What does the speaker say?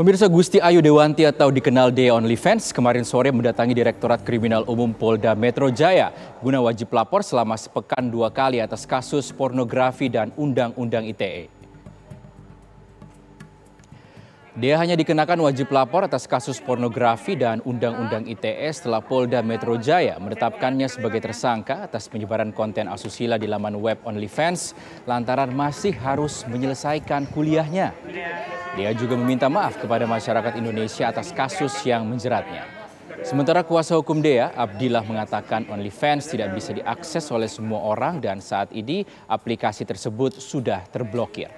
Pemirsa Gusti Ayu Dewanti atau dikenal Only OnlyFans kemarin sore mendatangi Direktorat Kriminal Umum Polda Metro Jaya guna wajib lapor selama sepekan dua kali atas kasus pornografi dan Undang-Undang ITE. Dia hanya dikenakan wajib lapor atas kasus pornografi dan Undang-Undang ITE setelah Polda Metro Jaya menetapkannya sebagai tersangka atas penyebaran konten asusila di laman web OnlyFans lantaran masih harus menyelesaikan kuliahnya. Dia juga meminta maaf kepada masyarakat Indonesia atas kasus yang menjeratnya. Sementara kuasa hukum Dea, Abdillah mengatakan OnlyFans tidak bisa diakses oleh semua orang dan saat ini aplikasi tersebut sudah terblokir.